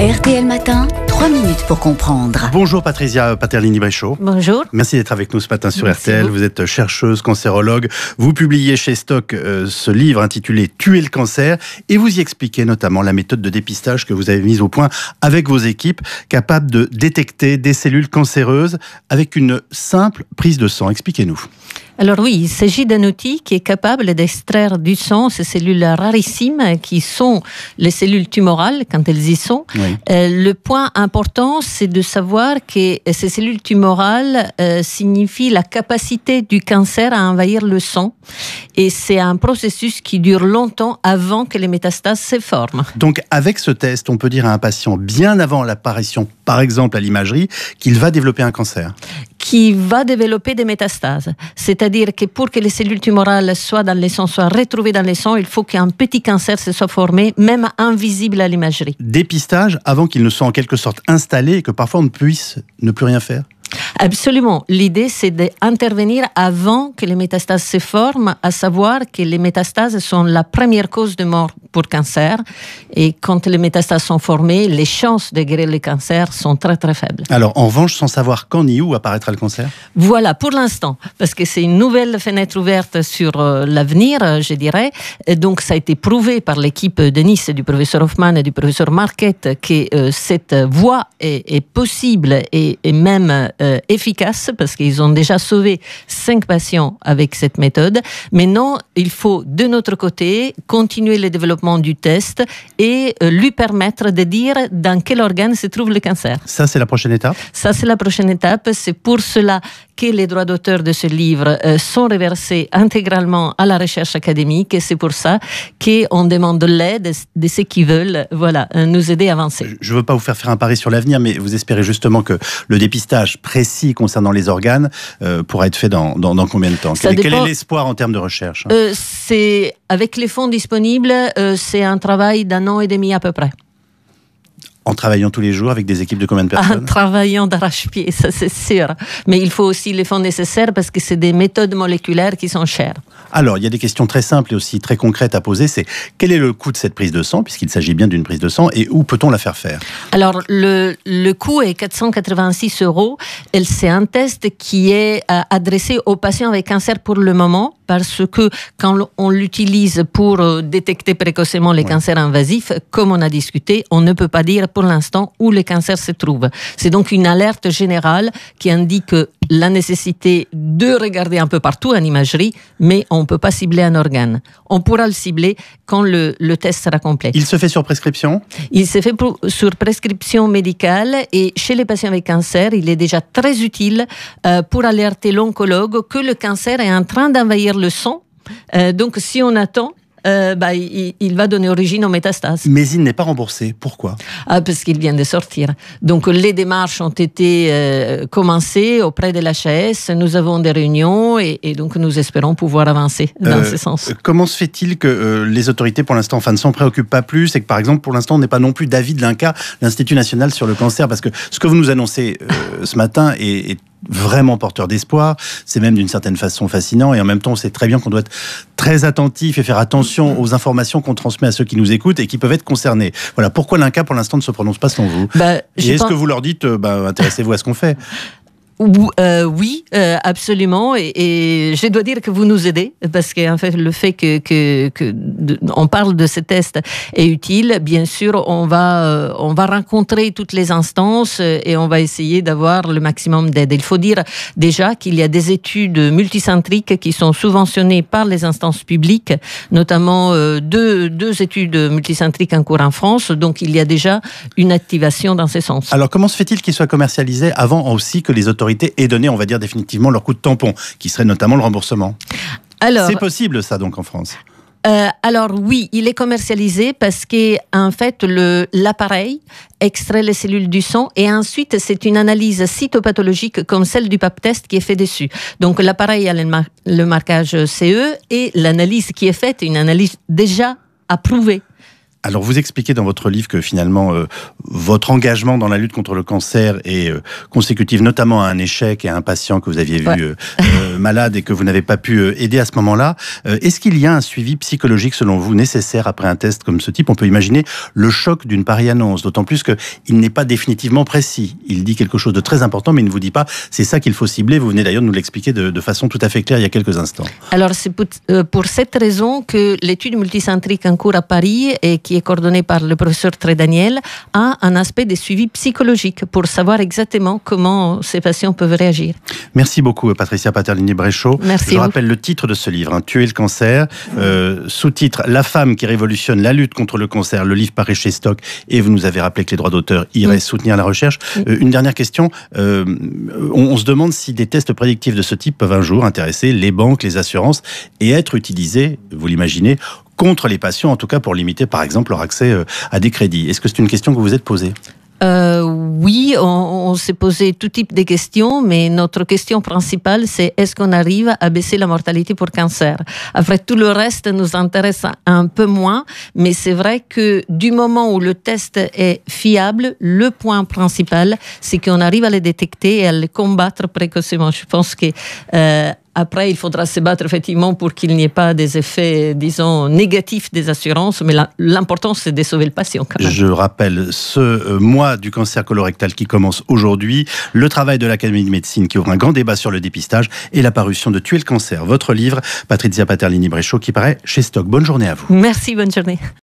RTL Matin, 3 minutes pour comprendre. Bonjour Patricia Paterlini-Bréchaud. Bonjour. Merci d'être avec nous ce matin sur RTL. Vous. êtes chercheuse, cancérologue. Vous publiez chez Stock euh, ce livre intitulé Tuer le cancer et vous y expliquez notamment la méthode de dépistage que vous avez mise au point avec vos équipes, capable de détecter des cellules cancéreuses avec une simple prise de sang. Expliquez-nous. Alors oui, il s'agit d'un outil qui est capable d'extraire du sang ces cellules rarissimes qui sont les cellules tumorales quand elles y sont. Euh, le point important, c'est de savoir que ces cellules tumorales euh, signifient la capacité du cancer à envahir le sang. Et c'est un processus qui dure longtemps avant que les métastases se forment. Donc avec ce test, on peut dire à un patient, bien avant l'apparition, par exemple à l'imagerie, qu'il va développer un cancer qui va développer des métastases. C'est-à-dire que pour que les cellules tumorales soient dans les sangs, soient retrouvées dans les sang, il faut qu'un petit cancer se soit formé, même invisible à l'imagerie. Dépistage avant qu'il ne soit en quelque sorte installé et que parfois on ne puisse ne plus rien faire Absolument. L'idée, c'est d'intervenir avant que les métastases se forment, à savoir que les métastases sont la première cause de mort pour cancer. Et quand les métastases sont formées, les chances de guérir le cancer sont très très faibles. Alors en revanche, sans savoir quand ni où apparaîtra le cancer Voilà, pour l'instant, parce que c'est une nouvelle fenêtre ouverte sur euh, l'avenir, euh, je dirais. Et donc ça a été prouvé par l'équipe de Nice du professeur Hoffman et du professeur Marquette que euh, cette voie est, possible et, même efficace, parce qu'ils ont déjà sauvé cinq patients avec cette méthode. Maintenant, il faut de notre côté continuer le développement du test et euh, lui permettre de dire dans quel organe se trouve le cancer. Ça, c'est la prochaine étape Ça, c'est la prochaine étape. C'est pour cela que les droits d'auteur de ce livre euh, sont reversés intégralement à la recherche académique et c'est pour ça qu'on demande l'aide de ceux qui veulent voilà, euh, nous aider à avancer. Je ne veux pas vous faire faire un pari sur l'avenir, mais vous espérez justement que le dépistage précis concernant les organes euh, pourra être fait dans, dans, combien de temps quel, est l'espoir en termes de recherche C'est Avec les fonds disponibles, c'est un travail d'un an et demi à peu près. En travaillant tous les jours avec des équipes de combien de personnes En travaillant d'arrache-pied, ça c'est sûr. Mais il faut aussi les fonds nécessaires parce que c'est des méthodes moléculaires qui sont chères. Alors, il y a des questions très simples et aussi très concrètes à poser. C'est quel est le coût de cette prise de sang, puisqu'il s'agit bien d'une prise de sang, et où peut-on la faire faire Alors, le, le, coût est 486 euros. C'est un test qui est euh, adressé aux patients avec cancer pour le moment parce que quand on l'utilise pour euh, détecter précocement les cancers invasifs, comme on a discuté, on ne peut pas dire pour l'instant où les cancers se trouvent. C'est donc une alerte générale qui indique la nécessité de regarder un peu partout en imagerie, mais on ne peut pas cibler un organe. On pourra le cibler quand le, test sera complet. Il se fait sur prescription Il se fait sur prescription médicale et chez les patients avec cancer, il est déjà très utile euh, pour alerter l'oncologue que le cancer est en train d'envahir le sang. Euh, donc, si on attend, euh, bah, il, va donner origine aux métastases. Mais il n'est pas remboursé. Pourquoi ah, Parce qu'il vient de sortir. Donc les démarches ont été euh, commencées auprès de l'HAS. Nous avons des réunions et, donc nous espérons pouvoir avancer dans euh, ce sens. Comment se fait-il que les autorités, pour l'instant, ne s'en préoccupent pas plus et que, par exemple, pour l'instant, on n'est pas non plus David Linca, l'Institut national sur le cancer Parce que ce que vous nous annoncez ce matin est vraiment porteur d'espoir. C'est même d'une certaine façon fascinant. Et en même temps, on sait très bien qu'on doit être très attentif et faire attention mm-hmm. aux informations qu'on transmet à ceux qui nous écoutent et qui peuvent être concernés. Voilà pourquoi l'INCA, pour l'instant, ne se prononce pas selon vous. Bah, et est-ce que vous leur dites, euh, bah, intéressez-vous à ce qu'on fait Euh, oui, euh, absolument. Et, et, je dois dire que vous nous aidez parce que en fait, le fait que, que, que on parle de ces tests est utile. Bien sûr, on va euh, on va rencontrer toutes les instances et on va essayer d'avoir le maximum d'aide. Il faut dire déjà qu'il y a des études multicentriques qui sont subventionnées par les instances publiques, notamment deux, deux études multicentriques en cours en France. Donc, il y a déjà une activation dans ces sens. Alors, comment se fait-il qu'ils soient commercialisés avant aussi que les autorités et donner, on va dire, définitivement leur coup de tampon, qui serait notamment le remboursement. Alors, c'est possible ça donc en France euh, alors oui, il est commercialisé parce que en fait le, l'appareil extrait les cellules du sang et ensuite c'est une analyse cytopathologique comme celle du pap test qui est faite dessus. Donc l'appareil a le, le marquage CE et l'analyse qui est faite une analyse déjà approuvée alors vous expliquez dans votre livre que finalement euh, votre engagement dans la lutte contre le cancer est euh, consécutif notamment à un échec et à un patient que vous aviez vu euh, malade et que vous n'avez pas pu aider à ce moment-là. Est-ce qu'il y a un suivi psychologique selon vous nécessaire après un test comme ce type On peut imaginer le choc d'une pareille annonce, d'autant plus qu'il n'est pas définitivement précis. Il dit quelque chose de très important mais il ne vous dit pas c'est ça qu'il faut cibler. Vous venez d'ailleurs de nous l'expliquer de, façon tout à fait claire il y a quelques instants. Alors c'est pour, cette raison que l'étude multicentrique en cours à Paris et qui est coordonné par le professeur Trédaniel, a un aspect des suivis psychologiques pour savoir exactement comment ces patients peuvent réagir. Merci beaucoup, Patricia Paterlini-Bréchot. Merci. Je rappelle le titre de ce livre, hein, Tuer le cancer, euh, sous-titre La femme qui révolutionne la lutte contre le cancer. Le livre paraît chez Stock et vous nous avez rappelé que les droits d'auteur iraient soutenir la recherche. Euh, une dernière question. Euh, on, on se demande si des tests prédictifs de ce type peuvent un jour intéresser les banques, les assurances et être utilisés, vous l'imaginez, contre les patients, en tout cas pour limiter par exemple leur accès euh, à des crédits. Est-ce que c'est une question que vous vous êtes posée euh, oui, on, s'est posé tout type de questions, mais notre question principale, c'est est-ce qu'on arrive à baisser la mortalité pour cancer Après, tout le reste nous intéresse un peu moins, mais c'est vrai que du moment où le test est fiable, le point principal, c'est qu'on arrive à les détecter et à les combattre précocement. Je pense que euh, après, il faudra se battre effectivement pour qu'il n'y ait pas des effets, disons, négatifs des assurances, mais l'important, c'est de sauver le patient. Je rappelle ce euh, mois du cancer colorectal qui commence aujourd'hui, le travail de l'Académie de médecine qui ouvre un grand débat sur le dépistage et la parution de Tuer le cancer, votre livre, Patricia Paterlini-Bréchot, qui paraît chez Stock. Bonne journée à vous. Merci, bonne journée.